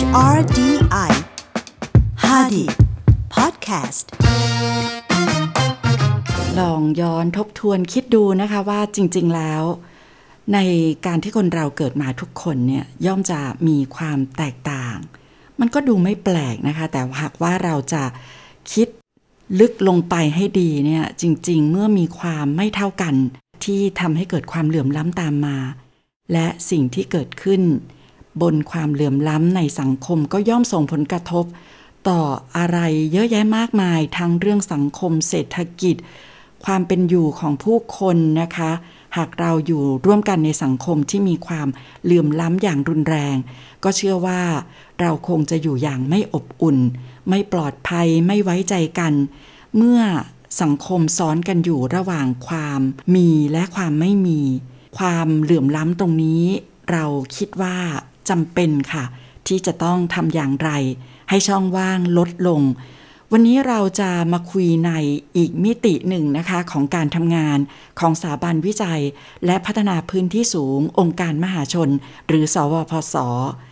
HRDI h a d i Podcast ลองย้อนทบทวนคิดดูนะคะว่าจริงๆแล้ว ในการที่คนเราเกิดมาทุกคนเนี่ย ย่อมจะมีความแตกต่าง มันก็ดูไม่แปลกนะคะ แต่หากว่าเราจะคิดลึกลงไปให้ดีเนี่ย จริงๆเมื่อมีความไม่เท่ากัน ที่ทำให้เกิดความเหลื่อมล้ำตามมา และสิ่งที่เกิดขึ้นบนความเหลื่อมล้ำในสังคมก็ย่อมส่งผลกระทบ ต่ออะไรเยอะแยะมากมายทั้งเรื่องสังคมเศรษฐกิจ ความเป็นอยู่ของผู้คนนะคะ หากเราอยู่ร่วมกันในสังคมที่มีความเหลื่อมล้ำอย่างรุนแรง ก็เชื่อว่าเราคงจะอยู่อย่างไม่อบอุ่น ไม่ปลอดภัยไม่ไว้ใจกัน เมื่อสังคมซ้อนกันอยู่ระหว่างความมีและความไม่มี ความเหลื่อมล้ำตรงนี้เราคิดว่าจำเป็นค่ะ ที่จะต้องทำอย่างไร ให้ช่องว่างลดลง วันนี้เราจะมาคุยในอีกมิติหนึ่งนะคะของการทำงานของสถาบันวิจัยและพัฒนาพื้นที่สูง องค์การมหาชน หรือสวพศ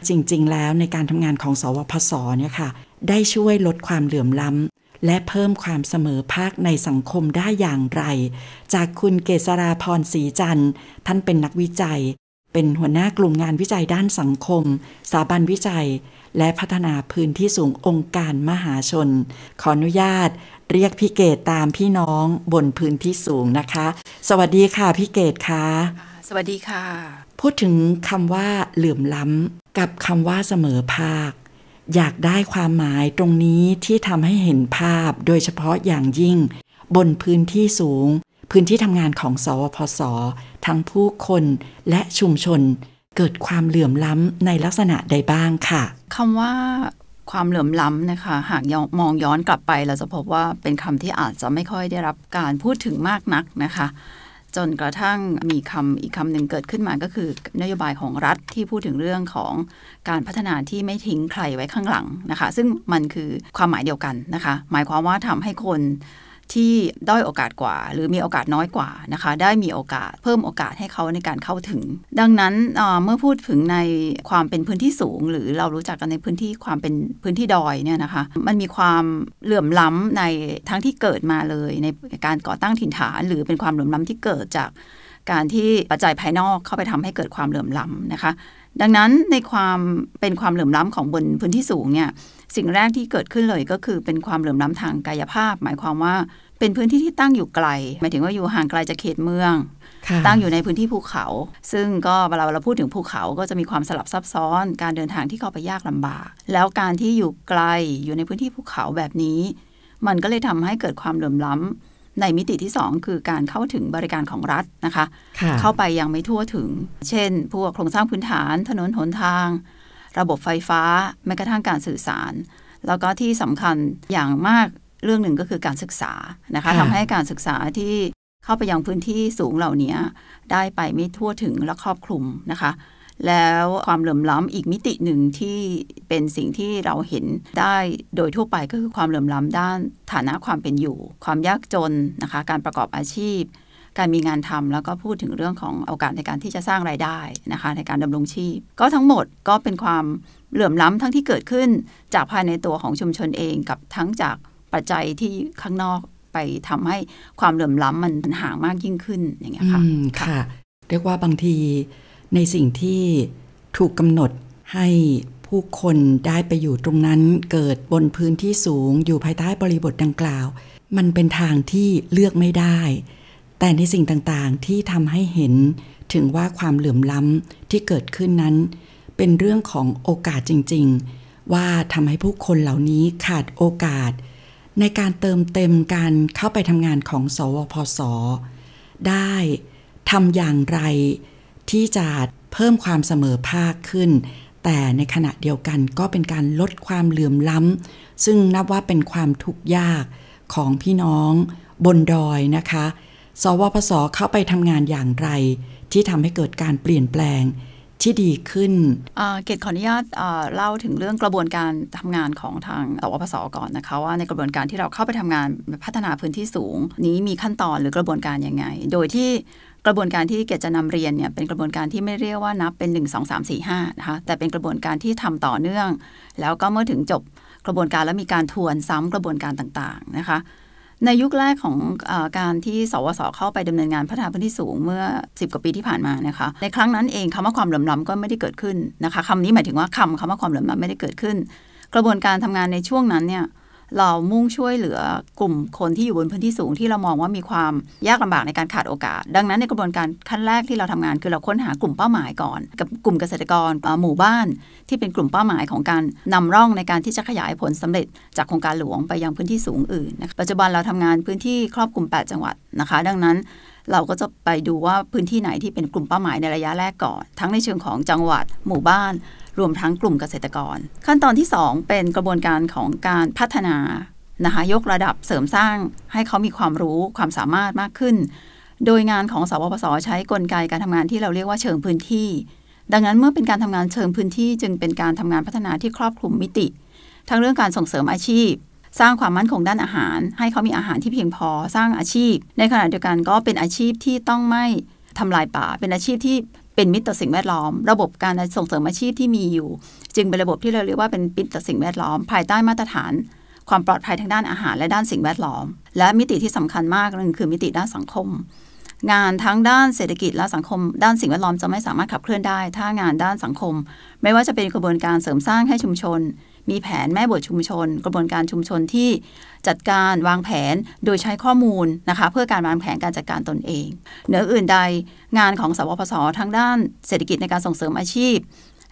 จริงๆ แล้วในการทำงานของสวพศเนี่ยค่ะ ได้ช่วยลดความเหลื่อมล้ำและเพิ่มความเสมอภาคในสังคมได้อย่างไร จากคุณเกษราพรศรีจันทร์ ท่านเป็นนักวิจัยเป็นหัวหน้ากลุ่มงานวิจัยด้านสังคม สถาบันวิจัย และพัฒนาพื้นที่สูงองค์การมหาชน ขออนุญาต เรียกพี่เกตตามพี่น้องบนพื้นที่สูงนะคะ สวัสดีค่ะพี่เกตค่ะสวัสดีค่ะ พูดถึงคำว่าเหลื่อมล้ำกับคำว่าเสมอภาค อยากได้ความหมายตรงนี้ที่ทำให้เห็นภาพ โดยเฉพาะอย่างยิ่ง บนพื้นที่สูงพื้นที่ทำงานของ สวพศทั้งผู้คนและชุมชนเกิดความเหลื่อมล้ำในลักษณะใดบ้างค่ะคำว่าความเหลื่อมล้ำนะคะหากมองย้อนกลับไป เราจะพบว่าเป็นคำที่อาจจะไม่ค่อยได้รับการพูดถึงมากนักนะคะ จนกระทั่งมีคำอีกคำหนึ่งเกิดขึ้นมาก็คือ นโยบายของรัฐที่พูดถึงเรื่องของการพัฒนาที่ไม่ทิ้งใครไว้ข้างหลังนะคะ ซึ่งมันคือความหมายเดียวกันนะคะ หมายความว่าทำให้คนที่ด้อยโอกาสกว่า หรือมีโอกาสน้อยกว่านะคะ ได้มีโอกาสเพิ่มโอกาสให้เขาในการเข้าถึง ดังนั้นเมื่อพูดถึงในความเป็นพื้นที่สูง หรือเรารู้จักกันในพื้นที่ความเป็นพื้นที่ดอยเนี่ยนะคะมันมีความเหลื่อมล้าในทั้งที่เกิดมาเลย ในการก่อตั้งถิ่นฐาน หรือเป็นความเหลื่อมล้าที่เกิดจากการที่ปัจจัยภายนอกเข้าไปทำให้เกิดความเหลื่อมล้านะคะ ดังนั้นในความเป็นความเหลื่อมล้ำของบนพื้นที่สูงเนี่ยสิ่งแรกที่เกิดขึ้นเลยก็คือเป็นความเหลื่อมล้าทางกายภาพ หมายความว่าเป็นพื้นที่ที่ตั้งอยู่ไกล หมายถึงว่าอยู่ห่างไกลจากเขตเมือง ตั้งอยู่ในพื้นที่ภูเขา ซึ่งก็เวลาเราพูดถึงภูเขาก็จะมีความสลับซับซ้อนการเดินทางที่เข้าไปยากลำบาก แล้วการที่อยู่ไกลอยู่ในพื้นที่ภูเขาแบบนี้ มันก็เลยทำให้เกิดความเหลื่อมล้ำ ในมิติที่ 2 คือการเข้าถึงบริการของรัฐนะคะ เข้าไปยังไม่ทั่วถึง เช่นพวกโครงสร้างพื้นฐานถนนหนทางระบบไฟฟ้าแม้กระทั่งการสื่อสาร แล้วก็ที่สำคัญอย่างมากเรื่องหนึ่งก็คือการศึกษานะคะทำให้การศึกษาที่เข้าไปยังพื้นที่สูงเหล่านี้ได้ไปไม่ทั่วถึงและครอบคลุมนะคะ แล้วความเหลื่อมล้ำอีกมิติหนึ่งที่เป็นสิ่งที่เราเห็นได้โดยทั่วไปก็คือความเหลื่อมล้ำด้านฐานะความเป็นอยู่ ความยากจนนะคะการประกอบอาชีพการมีงานทำแล้วก็พูดถึงเรื่องของโอกาสในการที่จะสร้างไรายได้นะคะในการดำรงชีพ ก็ทั้งหมดก็เป็นความเหลื่อมล้ำทั้งที่เกิดขึ้น จากภายในตัวของชุมชนเองกับทั้งจากปัจจัยที่ข้างนอกไปทำให้ความเหลื่อมล้ำมันห่างมากยิ่งขึ้นอย่างเงี้ยค่ะค่ะ เรียกว่าบางทีในสิ่งที่ถูกกำหนดให้ผู้คนได้ไปอยู่ตรงนั้นเกิดบนพื้นที่สูง อยู่ภายใต้บริบทดังกล่าว มันเป็นทางที่เลือกไม่ได้แต่ในสิ่งต่าง ๆ ที่ทำให้เห็นถึงว่าความเหลื่อมล้ำที่เกิดขึ้นนั้น เป็นเรื่องของโอกาสจริง ๆ ว่าทำให้ผู้คนเหล่านี้ขาดโอกาส ในการเติมเต็มการเข้าไปทำงานของสวพศได้ทำอย่างไรที่จะเพิ่มความเสมอภาคขึ้น แต่ในขณะเดียวกันก็เป็นการลดความเหลื่อมล้ำซึ่งนับว่าเป็นความทุกข์ยากของพี่น้อง บนดอยนะคะสวพศเข้าไปทำงานอย่างไรที่ทำให้เกิดการเปลี่ยนแปลงที่ดีขึ้น เกตขออนุญาตเล่าถึงเรื่องกระบวนการทำงานของทางสวพสก่อนนะคะว่าในกระบวนการที่เราเข้าไปทำงานพัฒนาพื้นที่สูง นี้มีขั้นตอนหรือกระบวนการยังไง โดยที่กระบวนการที่เกตจะนำเรียนเนี่ยเป็นกระบวนการที่ไม่เรียกว่านับเป็น1 2 3 4 5นะคะ แต่เป็นกระบวนการที่ทำต่อเนื่อง แล้วก็เมื่อถึงจบกระบวนการแล้วมีการทวนซ้ำกระบวนการต่างๆนะคะในยุคแรกของอการที่สวสเข้าไปดำเนินงานพัฒนาพื้นที่สูงเมื่อ 10กว่าปีที่ผ่านมานะคะในครั้งนั้นเองคำว่าความเหลื่อมล้าก็ไม่ได้เกิดขึ้นนะคะคำนี้หมายถึงว่าคำคำว่าความเหลื่อมล้าไม่ได้เกิดขึ้น กระบวนการทำงานในช่วงนั้นเนี่ยเรามุ่งช่วยเหลือกลุ่มคนที่อยู่บนพื้นที่สูงที่เรามองว่ามีความยากลำบากในการขาดโอกาส ดังนั้นในกระบวนการขั้นแรกที่เราทำงาน คือเราค้นหากลุ่มเป้าหมายก่อน กับกลุ่มเกษตรกรหมู่บ้าน ที่เป็นกลุ่มเป้าหมายของการนำร่องในการที่จะขยายผลสำเร็จ จากโครงการหลวงไปยังพื้นที่สูงอื่นนะคะปัจจุบันเราทำงานพื้นที่ครอบคลุม8 จังหวัดนะคะ ดังนั้นเราก็จะไปดูว่าพื้นที่ไหนที่เป็นกลุ่มเป้าหมายในระยะแรกก่อนทั้งในเชิงของจังหวัดหมู่บ้าน รวมทั้งกลุ่มเกษตรกร ขั้นตอนที่ 2 เป็นกระบวนการของการพัฒนานะคะยกระดับเสริมสร้าง ให้เขามีความรู้ความสามารถมากขึ้น โดยงานของสวพสใช้กลไกการทำงานที่เราเรียกว่าเชิงพื้นที่ ดังนั้นเมื่อเป็นการทำงานเชิงพื้นที่จึงเป็นการทำงานพัฒนาที่ครอบคลุมมิติ ทั้งเรื่องการส่งเสริมอาชีพสร้างความมั่นคงด้านอาหาร ให้เขามีอาหารที่เพียงพอสร้างอาชีพ ในขณะเดียวกันก็เป็นอาชีพที่ต้องไม่ทำลายป่า เป็นอาชีพที่เป็นมิตรต่อสิ่งแวดล้อมระบบการส่งเสริมอาชีพที่มีอยู่ จึงเป็นระบบที่เราเรียกว่าเป็นมิตรต่อสิ่งแวดล้อมภายใต้มาตรฐาน ความปลอดภัยทางด้านอาหารและด้านสิ่งแวดล้อม และมิติที่สำคัญมากหนึ่งคือมิติด้านสังคม งานทั้งด้านเศรษฐกิจและสังคมด้านสิ่งแวดล้อมจะไม่สามารถขับเคลื่อนได้ถ้างานด้านสังคม ไม่ว่าจะเป็นกระบวนการเสริมสร้างให้ชุมชนมีแผนแม่บทชุมชน กระบวนการชุมชนที่จัดการวางแผนโดยใช้ข้อมูลนะคะเพื่อการวางแผนการจัดการตนเองเหนืออื่นใดงานของสวพสทั้งด้านเศรษฐกิจในการส่งเสริมอาชีพ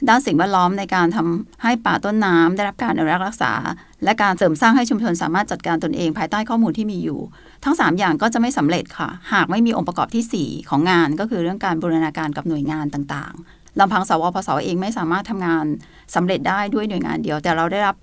ด้านสิ่งแวดล้อมในการทำให้ป่าต้นน้ำ ได้รับการอนุรักษ์รักษา และการเสริมสร้างให้ชุมชนสามารถจัดการตนเอง ภายใต้ข้อมูลที่มีอยู่ ทั้ง 3 อย่างก็จะไม่สำเร็จค่ะ หากไม่มีองค์ประกอบที่ 4 ของงาน ก็คือเรื่องการบูรณาการกับหน่วยงานต่างๆลำพังสวพสเองไม่สามารถทำงานสำเร็จได้ด้วยหน่วยงานเดียว แต่เราได้รับ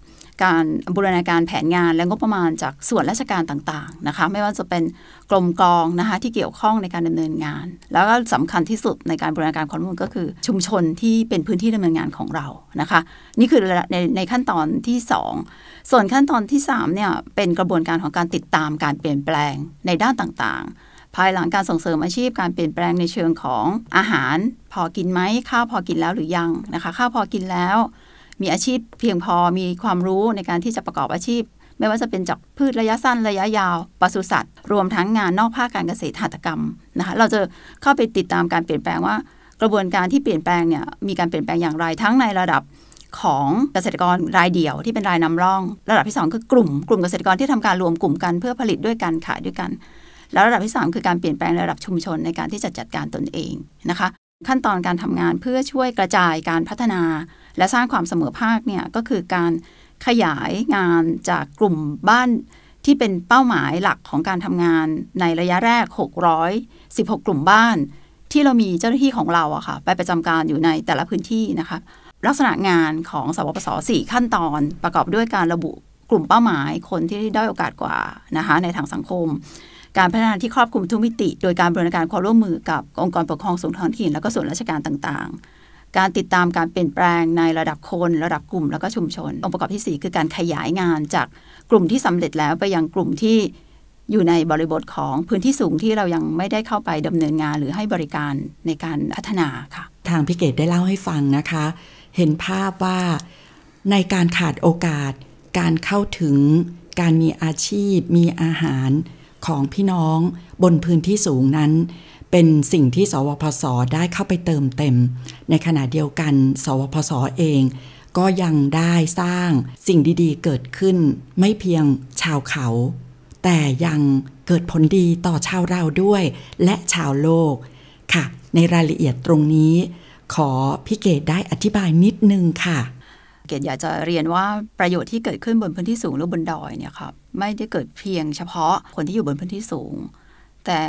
การบูรณาการแผนงานและงบประมาณจากส่วนราชการต่างๆนะคะไม่ว่าจะเป็นกรมกองนะคะที่เกี่ยวข้องในการดำเนินงาน แล้วก็สำคัญที่สุดในการบูรณาการข้อมูลก็คือชุมชนที่เป็นพื้นที่ดำเนินงานของเรานะคะ นี่คือในในขั้นตอนที่ 2 ส่วนขั้นตอนที่3เนี่ยเป็นกระบวนการของการติดตามการเปลี่ยนแปลงในด้านต่างๆภายหลังการส่งเสริมอาชีพการเปลี่ยนแปลงในเชิงของอาหารพอกินไหมข้าวพอกินแล้วหรือยังนะคะข้าวพอกินแล้ว มีอาชีพเพียงพอมีความรู้ในการที่จะประกอบอาชีพ ไม่ว่าจะเป็นจากพืชระยะสั้นระยะยาวปศุสัตว์รวมทั้งงานนอกภาคการเกษตรหัตถกรรมนะคะเราจะเข้าไปติดตามการเปลี่ยนแปลงว่า กระบวนการที่เปลี่ยนแปลงเนี่ยมีการเปลี่ยนแปลงอย่างไรทั้งในระดับของเกษตรกรรายเดี่ยวที่เป็นรายนำร่องระดับที่2คือกลุ่มกลุ่มเกษตรกรที่ทำการรวมกลุ่มกันเพื่อผลิตด้วยกันขายด้วยกันแล้วระดับที่3คือการเปลี่ยนแปลงระดับชุมชนในการที่จะจัดการตนเองนะคะขั้นตอนการทำงานเพื่อช่วยกระจายการพัฒนา และสร้างความเสมอภาคเนี่ยก็คือการขยายงานจากกลุ่มบ้านที่เป็นเป้าหมายหลักของการทำงานในระยะแรก 616 กลุ่มบ้าน ที่เรามีเจ้าหน้าที่ของเราอะค่ะไปประจำการอยู่ในแต่ละพื้นที่นะคะลักษณะงานของสวปส4ขั้นตอนประกอบด้วยการระบุกลุ่มเป้าหมายคนที่ได้โอกาสกว่านะคะในทางสังคมการพัฒนาที่ครอบคลุมทุกมิติโดยการบริการความร่วมมือกับองค์กรปกครองส่วนท้องถิ่น และก็ส่วนราชการต่างๆ การติดตามการเปลี่ยนแปลง ในระดับคน ระดับกลุ่มแล้วก็ชุมชน องค์ประกอบที่4คือการขยายงานจากกลุ่มที่สำเร็จแล้วไปยังกลุ่มที่อยู่ในบริบทของพื้นที่สูงที่เรายังไม่ได้เข้าไปดำเนินงาน หรือให้บริการในการพัฒนาค่ะ ทางพี่เกตได้เล่าให้ฟังนะคะ เห็นภาพว่าในการขาดโอกาส การเข้าถึงการมีอาชีพ มีอาหารของพี่น้องบนพื้นที่สูงนั้น เป็นสิ่งที่สวพศได้เข้าไปเติมเต็ม ในขณะเดียวกันสวพศเอง ก็ยังได้สร้างสิ่งดีๆ เกิดขึ้นไม่เพียงชาวเขา แต่ยังเกิดผลดีต่อชาวเราด้วย และชาวโลกค่ะ ในรายละเอียดตรงนี้ ขอพี่เกดได้อธิบายนิดนึงค่ะ เกดอยากจะเรียนว่าประโยชน์ที่เกิดขึ้นบนพื้นที่สูงหรือบนดอยเนี่ยครับไม่ได้เกิดเพียงเฉพาะคนที่อยู่บนพื้นที่สูง แต่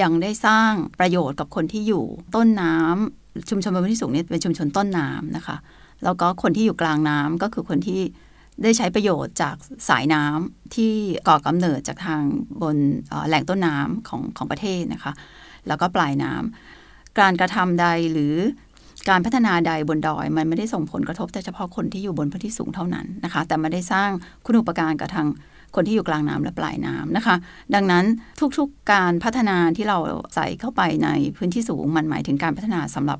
ยังได้สร้างประโยชน์กับคนที่อยู่ต้นน้ำ ชุมชนบนพื้นที่สูงนี่เป็นชุมชนต้นน้ำนะคะ แล้วก็คนที่อยู่กลางน้ำก็คือคนที่ได้ใช้ประโยชน์จากสายน้ำที่ก่อกำเนิดจากทางบนแหล่งต้นน้ำของของประเทศนะคะ แล้วก็ปลายน้ำ การกระทำใดหรือการพัฒนาใดบนดอย มันไม่ได้ส่งผลกระทบแต่เฉพาะคนที่อยู่บนพื้นที่สูงเท่านั้นนะคะ แต่มาได้สร้างคุณูปการกับทางคนที่อยู่กลางน้ำและปลายน้ำนะคะ ดังนั้นทุกๆกการพัฒนาที่เราใส่เข้าไปในพื้นที่สูง มันหมายถึงการพัฒนาสำหรับ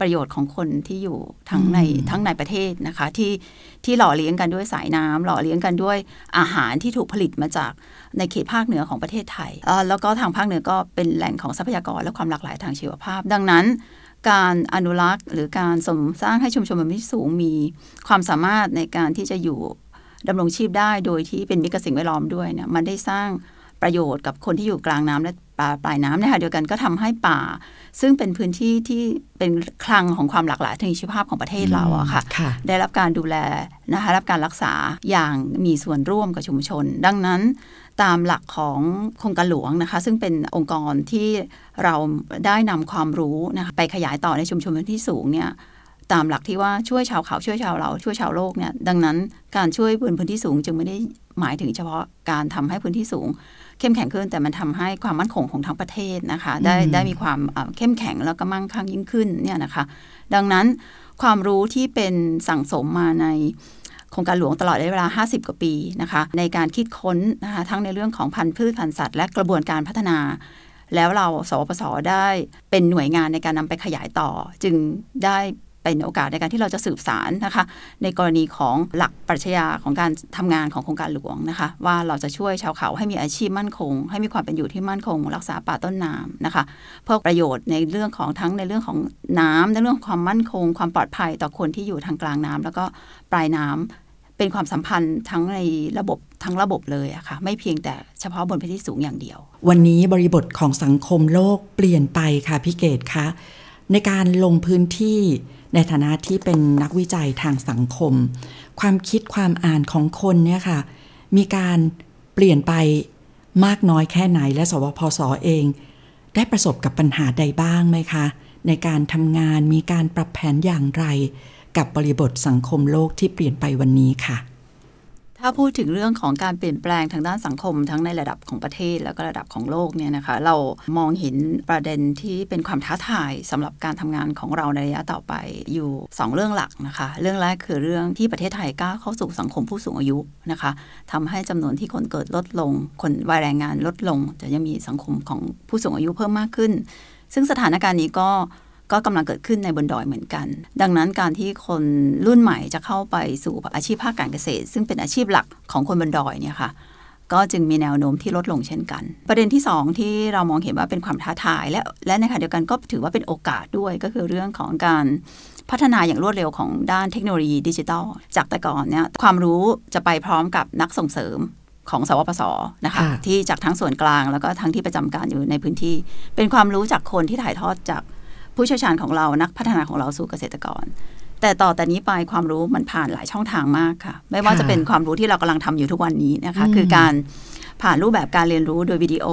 ประโยชน์ของคนที่อยู่ทั้งในทั้งในประเทศนะคะที่ ที่หล่อเลี้ยงกันด้วยสายน้ำ หล่อเลี้ยงกันด้วยอาหารที่ถูกผลิตมาจากในเขตภาคเหนือของประเทศไทยแล้วก็ทางภาคเหนือก็เป็นแหล่งของทรัพยากรและความหลากหลายทางชีวภาพ ดังนั้น การอนุรักษ์ หรือการสมสร้างให้ชุมชนมนพื้นที่สูงมีความสามารถในการที่จะอยู่ดำรงชีพได้โดยที่เป็นมิตรกับสิ่งแวดล้อมด้วยเนี่ยมันได้สร้างประโยชน์กับคนที่อยู่กลางน้ำและปลาปลายน้ำนะคะเดียวกันก็ทำให้ป่า ซึ่งเป็นพื้นที่ที่เป็นคลังของความหลากหลายทางชีวภาพของประเทศเราอะค่ะ ได้รับการดูแลนะคะรับการรักษาอย่างมีส่วนร่วมกับชุมชน ดังนั้นตามหลักของโครงการหลวงนะคะซึ่งเป็นองค์กรที่เราได้นำความรู้นะคะไปขยายต่อในชุมชนที่สูงเนี่ยามหลักที่ว่าช่วยชาวเขาช่วยชาวเราช่วยชาวโลกเนี่ยดังนั้นการช่วยบนพื้นที่สูง จึงไม่ได้หมายถึงเฉพาะการทำให้พื้นที่สูง เข้มแข็งขึ้น แต่มันทำให้ความมั่นคงของทั้งประเทศนะคะได้ได้มีความเข้มแข็งแล้วก็มั่งคั่งยิ่งขึ้นเนี่ยนะคะ ดังนั้นความรู้ที่เป็นสั่งสมมาในโครงการหลวงตลอดระะยเวลา 50กว่าปีนะคะในการคิดค้นนะคะทั้งในเรื่องของพันธุ์พืชพันธุ์สัตว์และกระบวนการพัฒนา แล้วเราสปสได้เป็นหน่วยงานในการนำไปขยายต่อ จึงได้เป็นโอกาสในการที่เราจะสืบสารนะคะ ในกรณีของหลักปรัชญาของการทำงานของโครงการหลวงนะคะ ว่าเราจะช่วยชาวเขาให้มีอาชีพมั่นคง ให้มีความเป็นอยู่ที่มั่นคงรักษาป่าต้นน้ำนะคะเพื่อประโยชน์ในเรื่องของทั้งในเรื่องของน้ำ ในเรื่องของความมั่นคง ความปลอดภัยต่อคนที่อยู่ทางกลางน้ำ แล้วก็ปลายน้ำเป็นความสัมพันธ์ทั้งในระบบทั้งระบบเลยอะค่ะไม่เพียงแต่เฉพาะบนพื้นที่สูงอย่างเดียว วันนี้บริบทของสังคมโลกเปลี่ยนไปค่ะพี่เกตคะในการลงพื้นที่ในฐานะที่เป็นนักวิจัยทางสังคม ความคิดความอ่านของคนเนี่ยค่ะ มีการเปลี่ยนไปมากน้อยแค่ไหนและสวพศอเอง ได้ประสบกับปัญหาใดบ้างไหมคะ ในการทำงานมีการปรับแผนอย่างไร กับบริบทสังคมโลกที่เปลี่ยนไปวันนี้ค่ะถ้าพูดถึงเรื่องของการเปลี่ยนแปลงทางด้านสังคม ทั้งในระดับของประเทศแล้วก็ระดับของโลกเนี่ยนะคะ เรามองเห็นประเด็นที่เป็นความท้าทายสำหรับการทำงานของเราในระยะต่อไปอยู่ 2 เรื่องหลักนะคะ เรื่องแรกคือเรื่องที่ประเทศไทยก้าเข้าสู่สังคมผู้สูงอายุนะคะทำให้จำนวนที่คนเกิดลดลง คนวัยแรงงานลดลง จะยังมีสังคมของผู้สูงอายุเพิ่มมากขึ้น ซึ่งสถานการณ์นี้ก็ก็กำลังเกิดขึ้นในบนดอยเหมือนกัน ดังนั้นการที่คนรุ่นใหม่จะเข้าไปสู่อาชีพภาคการเกษตร ซึ่งเป็นอาชีพหลักของคนบนดอยเนี่ยค่ะก็จึงมีแนวโน้มที่ลดลงเช่นกัน ประเด็นที่ 2 ที่เรามองเห็นว่าเป็นความท้าทายและและในขณะเดียวกันก็ถือว่าเป็นโอกาสด้วยก็คือเรื่องของการพัฒนาอย่างรวดเร็วของด้านเทคโนโลยี ดิจิทัลจากแต่ก่อนเนี่ยความรู้จะไปพร้อมกับนักส่งเสริมของสวปสนะคะที่จากทั้งส่วนกลางแล้วก็ทั้งที่ประจำการอยู่ในพื้นที่ เป็นความรู้จากคนที่ถ่ายทอดจากผู้เชี่ยวชาญของเรานักพัฒนาของเราสู่เกษตรกร แต่ต่อแต่นี้ไปความรู้มันผ่านหลายช่องทางมากค่ะ ไม่ว่าจะเป็นความรู้ที่เรากำลังทำอยู่ทุกวันนี้นะคะ คือการผ่านรูปแบบการเรียนรู้โดยวิดีโอ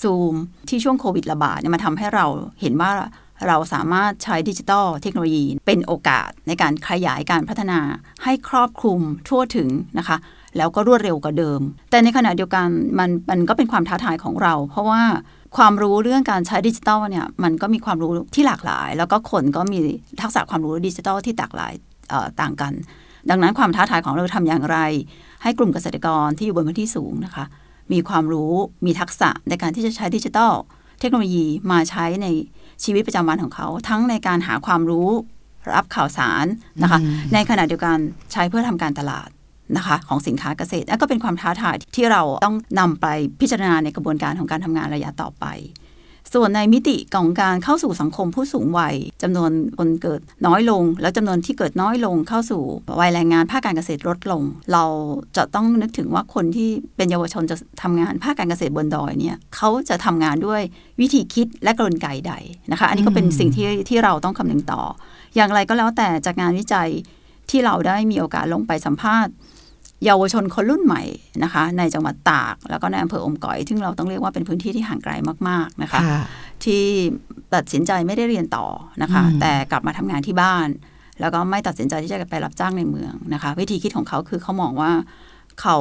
ซูม ที่ช่วงโควิดระบาดเนี่ยมาทำให้เราเห็นว่าเราสามารถใช้ดิจิทัลเทคโนโลยี เป็นโอกาสในการขยายการพัฒนาให้ครอบคลุมทั่วถึงนะคะ แล้วก็รวดเร็วกว่าเดิม แต่ในขณะเดียวกันมันมันก็เป็นความท้าทายของเรา เพราะว่าความรู้เรื่องการใช้ดิจิทัลเนี่ยมันก็มีความรู้ที่หลากหลาย แล้วก็คนก็มีทักษะความรู้ดิจิทัลที่แตกหลายต่างกัน ดังนั้นความท้าทายของเราทำอย่างไร ให้กลุ่มเกษตรกรที่อยู่บนพื้นที่สูงนะคะมีความรู้มีทักษะในการที่จะใช้ดิจิทัลเทคโนโลยีมาใช้ในชีวิตประจำวันของเขา ทั้งในการหาความรู้รับข่าวสารนะคะในขณะเดียวกันใช้เพื่อทำการตลาดนะคะของสินค้าเกษตรและก็เป็นความท้าทายที่เราต้องนำไปพิจารณาในกระบวนการของการทำงานระยะต่อไป ส่วนในมิติของการเข้าสู่สังคมผู้สูงวัยจำนวนคนเกิดน้อยลง แล้วจำนวนที่เกิดน้อยลง เข้าสู่วัยแรงงาน ภาคการเกษตรลดลง เราจะต้องนึกถึงว่าคนที่เป็นเยาวชนจะทำงานภาคการเกษตรบนดอยเนี่ยเขาจะทำงานด้วยวิธีคิดและกลไกใดนะคะอันนี้ก็เป็นสิ่งที่ที่เราต้องคำนึงต่อ อย่างไรก็แล้วแต่จากงานวิจัยที่เราได้มีโอกาสลงไปสัมภาษณ์เยาวชนคนรุ่นใหม่นะคะในจังหวัดตากแล้วก็ในอำเภออมก๋อยซึ่งเราต้องเรียกว่าเป็นพื้นที่ที่ห่างไกลมาก ๆ นะคะ ที่ตัดสินใจไม่ได้เรียนต่อนะคะ แต่กลับมาทำงานที่บ้าน แล้วก็ไม่ตัดสินใจที่จะไปรับจ้างในเมืองนะคะ วิธีคิดของเขาคือเขามองว่าเขา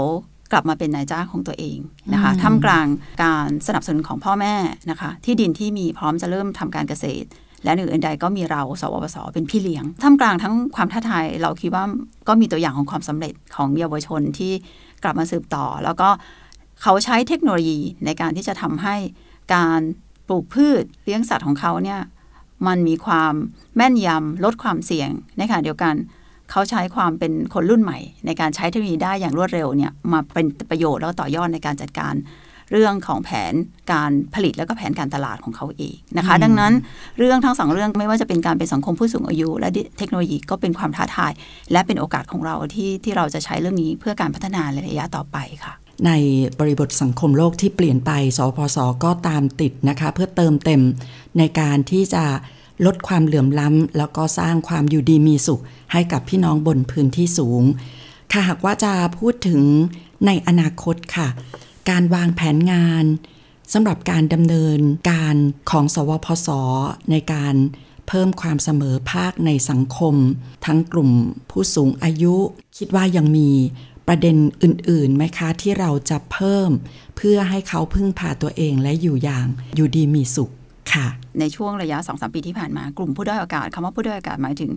กลับมาเป็นนายจ้างของตัวเองนะคะท่ามกลางการสนับสนุนของพ่อแม่นะคะที่ดินที่มีพร้อมจะเริ่มทำการเกษตรและหนึ่งอื่นใดก็มีเรา สวปสเป็นพี่เลี้ยงท่ามกลางทั้งความท้าทายเราคิดว่าก็มีตัวอย่างของความสำเร็จของเยาวชนที่กลับมาสืบต่อ แล้วก็เขาใช้เทคโนโลยีในการที่จะทำให้การปลูกพืช เลี้ยงสัตว์ของเขาเนี่ยมันมีความแม่นยำลดความเสี่ยงในขณะเดียวกัน เขาใช้ความเป็นคนรุ่นใหม่ ในการใช้เทคโนโลยีได้อย่างรวดเร็วเนี่ยมาเป็นประโยชน์แล้วต่อยอดในการจัดการเรื่องของแผนการผลิตแล้วก็แผนการตลาดของเขาเองนะคะ ดังนั้นเรื่องทั้งสองเรื่องไม่ว่าจะเป็นการเป็นสังคมผู้สูงอายุ และเทคโนโลยีก็เป็นความท้าทาย และเป็นโอกาสของเราที่ที่เราจะใช้เรื่องนี้เพื่อการพัฒนาในระยะต่อไปค่ะ ในบริบทสังคมโลกที่เปลี่ยนไปสพสก็ตามติดนะคะ เพื่อเติมเต็มในการที่จะลดความเหลื่อมล้ำแล้วก็สร้างความอยู่ดีมีสุข ให้กับพี่น้องบนพื้นที่สูงค่ะหากว่าจะพูดถึงในอนาคตค่ะการวางแผนงานสำหรับการดำเนินการของสวพศในการเพิ่มความเสมอภาคในสังคม ทั้งกลุ่มผู้สูงอายุ คิดว่ายังมีประเด็นอื่นๆ ไหมคะที่เราจะเพิ่มเพื่อให้เขาพึ่งพาตัวเองและอยู่อย่างอยู่ดีมีสุขค่ะ ในช่วงระยะสองสปีที่ผ่านมากลุ่มผู้ด้อยโอกาสคำว่าผู้ด้อยโอกาสหมายถึง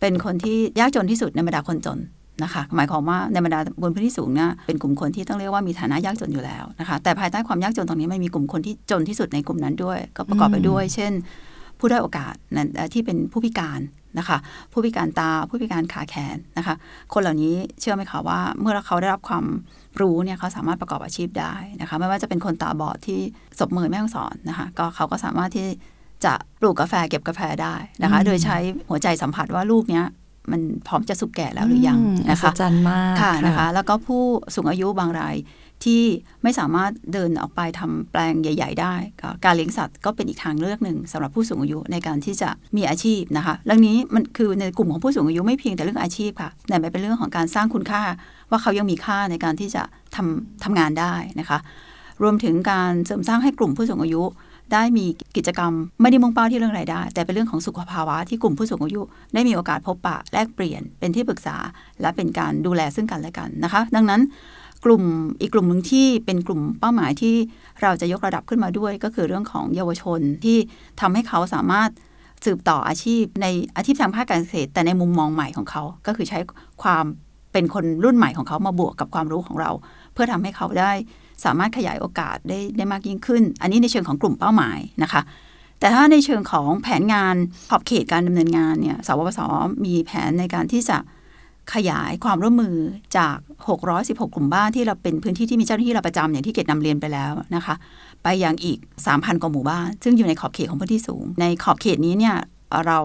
เป็นคนที่ยากจนที่สุดในบรรดาคนจนนะคะหมายความว่า ในบรรดาบนพื้นที่สูงเนี่ยเป็นกลุ่มคนที่ต้องเรียกว่ามีฐานะยากจนอยู่แล้วนะคะแต่ภายใต้ความยากจนตรงนี้มันมีกลุ่มคนที่จนที่สุดในกลุ่มนั้นด้วยก็ประกอบไปด้วย เช่น ผู้ได้โอกาสที่เป็นผู้พิการนะคะ ผู้พิการตาผู้พิการขาแขนนะคะคนเหล่านี้เชื่อไหมคะว่า เมื่อเขาได้รับความรู้เนี่ยเขาสามารถประกอบอาชีพได้นะคะไม่ว่าจะเป็นคนตาบอดที่สบมือแม่้องสอนนะคะก็เขาก็สามารถที่จะปลูกกาแฟเก็บกาแฟได้นะคะโดยใช้หัวใจสัมผัสว่าลูกเนี้ยมันพร้อมจะสุกแก่แล้วหรือยังนะคะจันมากค่ะนะคะ แล้วก็ผู้สูงอายุบางรายที่ไม่สามารถเดินออกไปทำแปลงใหญ่ ๆ ได้ การเลี้ยงสัตว์ก็เป็นอีกทางเลือกหนึ่งสำหรับผู้สูงอายุในการที่จะมีอาชีพนะคะเรื่องนี้มันคือในกลุ่มของผู้สูงอายุไม่เพียงแต่เรื่องอาชีพค่ะ แต่เป็นเรื่องของการสร้างคุณค่าว่าเขายังมีค่าในการที่จะทำทำงานได้นะคะ รวมถึงการเสริมสร้างให้กลุ่มผู้สูงอายุได้มีกิจกรรมไม่ได้มุ่งเป้าที่เรื่องไรายได้ แต่เป็นเรื่องของสุขภาวะที่กลุ่มผู้สูงอายุได้มีโอกาสพบปะแลกเปลี่ยนเป็นที่ปรึกษาและเป็นการดูแลซึ่งกันและกันนะคะ ดังนั้นกลุ่มอีกกลุ่มหนึ่งที่เป็นกลุ่มเป้าหมายที่เราจะยกระดับขึ้นมาด้วย ก็คือเรื่องของเยาวชนที่ทำให้เขาสามารถสืบต่ออาชีพในอาชีพทางภาคการเกษตรแต่ในมุมมองใหม่ของเขาก็คือใช้ความเป็นคนรุ่นใหม่ของเขามาบวกกับความรู้ของเรา เพื่อทำให้เขาได้สามารถขยายโอกาสได้ได้มากยิ่งขึ้น อันนี้ในเชิงของกลุ่มเป้าหมายนะคะ แต่ถ้าในเชิงของแผนงานขอบเขตการดำเนินงานเนี่ย สวปสมีแผนในการที่จะขยายความร่วมมือจาก 616 กลุ่มบ้านที่เราเป็นพื้นที่ที่มีเจ้าหน้าที่เราประจำอย่างที่เกตนำเรียนไปแล้วนะคะ ไปยังอีก 3,000กว่าหมู่บ้าน ซึ่งอยู่ในขอบเขตของพื้นที่สูง ในขอบเขตนี้เนี่ยเรา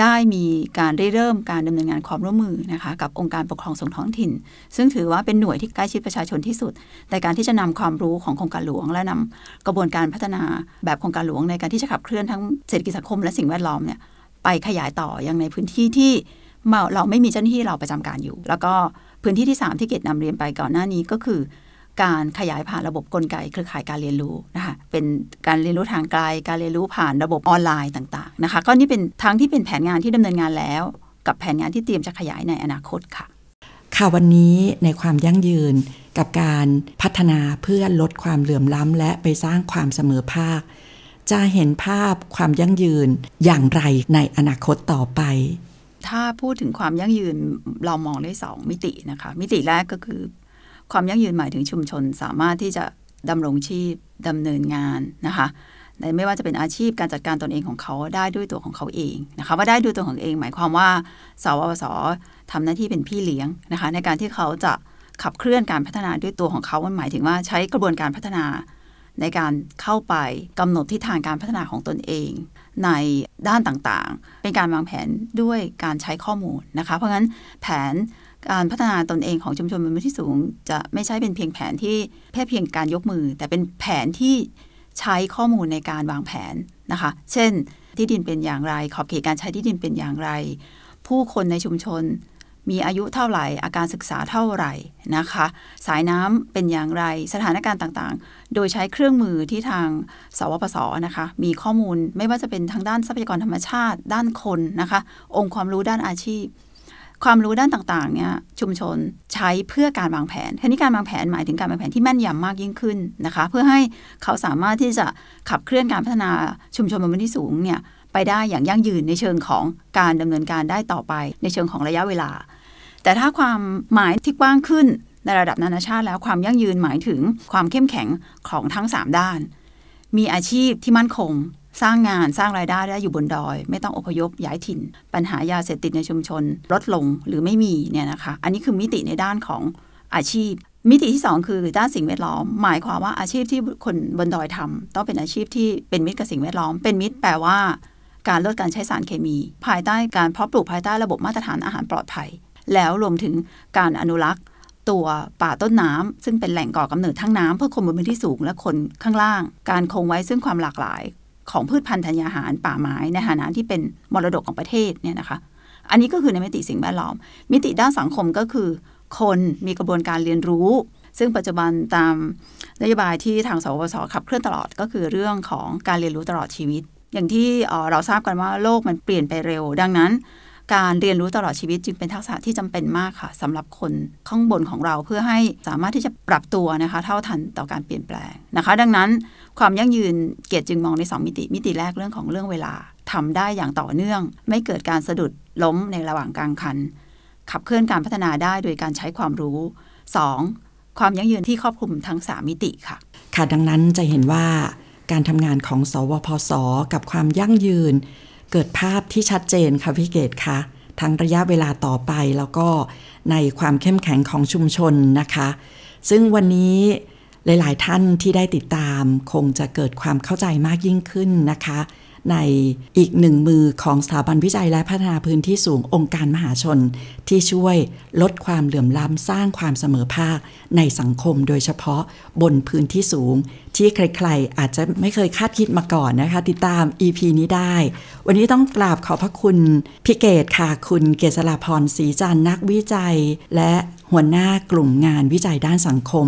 ได้มีการได้เริ่มการดำเนินงานความร่วมมือนะคะกับองค์การปกครองส่วนท้องถิ่น ซึ่งถือว่าเป็นหน่วยที่ใกล้ชิดประชาชนที่สุดในการที่จะนำความรู้ของโครงการหลวง และนำกระบวนการพัฒนาแบบโครงการหลวงในการที่จะขับเคลื่อนทั้งเศรษฐกิจสังคมและสิ่งแวดล้อมเนี่ยไปขยายต่ออยังในพื้นที่ที่เราไม่มีเจ้าหน้าที่เราประจำการอยู่ แล้วก็พื้นที่ที่3ที่เกตนำเรียนไปก่อนหน้านี้ก็คือการขยายผ่านระบบกลไกเครือข่ายการเรียนรู้นะคะเป็นการเรียนรู้ทางไกลการเรียนรู้ผ่านระบบออนไลน์ต่าง ๆนะคะ ก็นี่เป็นทั้งที่เป็นแผนงานที่ดำเนินงานแล้ว กับแผนงานที่เตรียมจะขยายในอนาคตค่ะค่ะวันนี้ในความยั่งยืน กับการพัฒนาเพื่อลดความเหลื่อมล้ำและไปสร้างความเสมอภาคจะเห็นภาพความยั่งยืนอย่างไรในอนาคตต่อไป ถ้าพูดถึงความยั่งยืนเรามองได้สองมิตินะคะ มิติแรกก็คือความยั่งยืนหมายถึงชุมชนสามารถที่จะดำรงชีพดำเนินงานนะคะไม่ว่าจะเป็นอาชีพการจัดการตนเองของเขาได้ด้วยตัวของเขาเองนะคะว่าได้ด้วยตัวของเอง หมายความว่าสวสทำหน้าที่เป็นพี่เลี้ยงนะคะในการที่เขาจะขับเคลื่อนการพัฒนาด้วยตัวของเขามันหมายถึงว่าใช้กระบวนการพัฒนา ในการเข้าไปกำหนดทิศทางการพัฒนาของตนเอง ในด้านต่างๆ เป็นการวางแผนด้วยการใช้ข้อมูลนะคะเพราะงั้นแผนการพัฒนาตนเองของชุมชนบนพื้นที่สูง จะไม่ใช่เป็นเพียงแผนที่แค่เพียงการยกมือ แต่เป็นแผนที่ใช้ข้อมูลในการวางแผนนะคะเช่น ที่ดินเป็นอย่างไร ขอบเขตการใช้ที่ดินเป็นอย่างไร ผู้คนในชุมชน มีอายุเท่าไหร่ อาการศึกษาเท่าไหร่นะคะสายน้ำเป็นอย่างไร สถานการณ์ต่างๆ โดยใช้เครื่องมือที่ทาง สวปสนะคะมีข้อมูลไม่ว่าจะเป็นทางด้านทรัพยากรธรรมชาติ ด้านคนนะคะองค์ความรู้ด้านอาชีพความรู้ด้านต่างๆเนี่ยชุมชนใช้เพื่อการวางแผนทีนี้การวางแผนหมายถึงการวางแผนที่แม่นยำมากยิ่งขึ้นนะคะ เพื่อให้เขาสามารถที่จะขับเคลื่อนการพัฒนาชุมชนบนพื้นที่สูงเนี่ยไปได้อย่างยั่งยืนในเชิงของการดำเนินการได้ต่อไปในเชิงของระยะเวลา แต่ถ้าความหมายที่กว้างขึ้นในระดับนานาชาติแล้วความยั่งยืนหมายถึงความเข้มแข็งของทั้ง 3 ด้าน มีอาชีพที่มั่นคงสร้างงานสร้างรายได้ได้อยู่บนดอย ไม่ต้องอพยพย้ายถิ่น ปัญหายาเสพติดในชุมชนลดลงหรือไม่มีเนี่ยนะคะอันนี้คือมิติในด้านของอาชีพ มิติที่ 2 คือด้านสิ่งแวดล้อม หมายความว่าอาชีพที่คนบนดอยทำต้องเป็นอาชีพที่เป็นมิตรกับสิ่งแวดล้อมเป็นมิตรแปลว่า การลดการใช้สารเคมี ภายใต้การเพาะปลูกภายใต้ระบบมาตรฐานอาหารปลอดภัย แล้วรวมถึงการอนุรักษ์ตัวป่าต้นน้ำซึ่งเป็นแหล่งก่อกำเนิดทั้งน้ำ เพื่อคนบนพื้นที่สูงและคนข้างล่าง การคงไว้ซึ่งความหลากหลายของพืชพันธุ์ธัญญาหาร ป่าไม้ในฐานะที่เป็นมรดกของประเทศเนี่ยนะคะ อันนี้ก็คือในมิติสิ่งแวดล้อม มิติด้านสังคมก็คือคนมีกระบวนการเรียนรู้ ซึ่งปัจจุบันตามนโยบายที่ทาง สวสขับเคลื่อนตลอดก็คือเรื่องของการเรียนรู้ตลอดชีวิต อย่างที่เราทราบกันว่าโลกมันเปลี่ยนไปเร็ว ดังนั้นการเรียนรู้ตลอดชีวิตจึงเป็นทักษะที่จำเป็นมากค่ะ สำหรับคนข้างบนของเราเพื่อให้สามารถที่จะปรับตัวนะคะ เท่าทันต่อการเปลี่ยนแปลงนะคะดังนั้นความยั่งยืนเกียรติจึงมองใน 2 มิติ มิติแรกเรื่องของเรื่องเวลาทำได้อย่างต่อเนื่อง ไม่เกิดการสะดุดล้มในระหว่างกลางคัน ขับเคลื่อนการพัฒนาได้โดยการใช้ความรู้ 2. ความยั่งยืนที่ครอบคลุมทั้ง3มิติค่ะ ค่ะดังนั้นจะเห็นว่า การทำงานของสวพศกับความยั่งยืนเกิดภาพที่ชัดเจนค่ะ พี่เกตคะ ทั้งระยะเวลาต่อไปแล้วก็ในความเข้มแข็งของชุมชนนะคะ ซึ่งวันนี้หลายๆท่านที่ได้ติดตาม คงจะเกิดความเข้าใจมากยิ่งขึ้นนะคะในอีกหนึ่งมือของสถาบันวิจัยและพัฒนาพื้นที่สูงองค์การมหาชน ที่ช่วยลดความเหลื่อมล้ำ สร้างความเสมอภาคในสังคมโดยเฉพาะบนพื้นที่สูง ที่ใครๆ อาจจะไม่เคยคาดคิดมาก่อนนะคะ ติดตาม EP นี้ได้ วันนี้ต้องกราบขอบพระคุณพิเกตค่ะคุณเกษราพรศรีจันนักวิจัยและหัวหน้ากลุ่มงานวิจัยด้านสังคม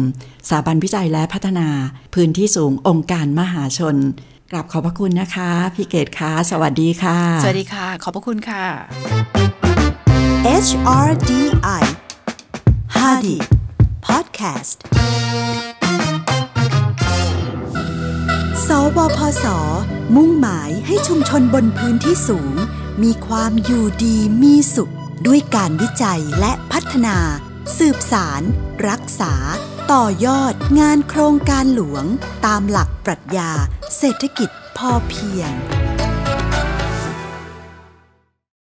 สถาบันวิจัยและพัฒนา พื้นที่สูงองค์การมหาชนกลับขอบพระคุณนะคะ พี่เกดค่ะสวัสดีค่ะ สวัสดีค่ะ ขอบพระคุณค่ะ HRDI Hadi Podcast สวพศมุ่งหมายให้ชุมชนบนพื้นที่สูง มีความอยู่ดีมีสุข ด้วยการวิจัยและพัฒนา สืบสาร รักษาต่อยอดงานโครงการหลวง ตามหลักปรัชญาเศรษฐกิจพอเพียง